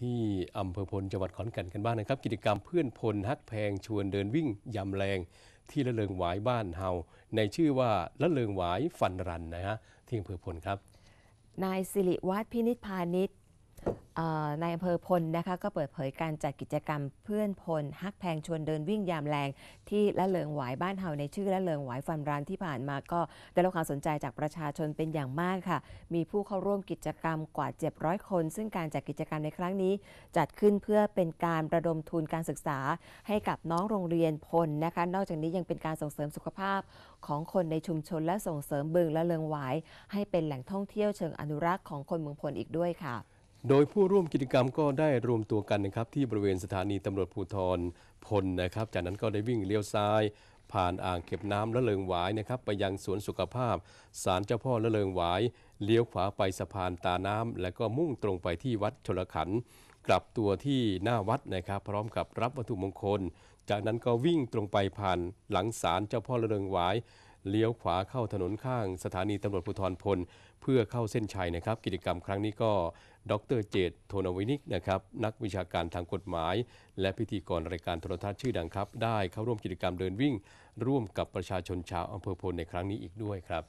ที่อำเภอพลจังหวัดขอนแก่นกันบ้างนะครับ กิจกรรมเพื่อนพลฮักแพง ชวนเดินวิ่งยำแรง ที่ละเลิงหวายบ้านเฮาในชื่อว่าละเลิงหวายฟันรันนะฮะที่อำเภอพลครับ นายสิริวัฒน์พินิษพาณิชย์นายอำเภอพลนะคะก็เปิดเผยการจัดกิจกรรมเพื่อนพลฮักแพงชวนเดินวิ่งยามแรง ที่ละเลงหวายบ้านเฮาในชื่อละเลงหวายฟันรันที่ผ่านมาก็ได้รับความสนใจจากประชาชนเป็นอย่างมากค่ะมีผู้เข้าร่วมกิจกรรมกว่า700คน ซึ่งการจัดกิจกรรมในครั้งนี้ จัดขึ้นเพื่อเป็นการระดมทุนการศึกษา ให้กับน้องโรงเรียนพลนะคะ นอกจากนี้ยังเป็นการส่งเสริมสุขภาพ ของคนในชุมชนและส่งเสริมบึงละเลงหวายให้เป็นแหล่งท่องเที่ยวเชิงอนุรักษ์ของคนเมืองพลอีกด้วยค่ะโดยผู้ร่วมกิจกรรมก็ได้รวมตัวกันนะครับ ที่บริเวณสถานีตำรวจภูธรพลนะครับ จากนั้นก็ได้วิ่งเลี้ยวซ้าย ผ่านอ่างเก็บน้ำละเลิงหวายนะครับ ไปยังสวนสุขภาพศาลเจ้าพ่อละเลิงหวายเลี้ยวขวาไปสะพานตาน้ำแล้วก็มุ่งตรงไปที่วัดชลขันกลับตัวที่หน้าวัดนะครับ พร้อมกับรับวัตถุมงคล จากนั้นก็วิ่งตรงไปผ่านหลังศาลเจ้าพ่อละเลิงหวายเลี้ยวขวาเข้าถนนข้างสถานีตำรวจภูธรพล เพื่อเข้าเส้นชัยนะครับ กิจกรรมครั้งนี้ก็ดรเจตโทนวินิกนะครับนักวิชาการทางกฎหมาย และพิธีกรรายการโทรทัศน์ชื่อดังครับ ได้เข้าร่วมกิจกรรมเดินวิ่ง ร่วมกับประชาชนชาวอำเภอพลในครั้งนี้อีกด้วยครับ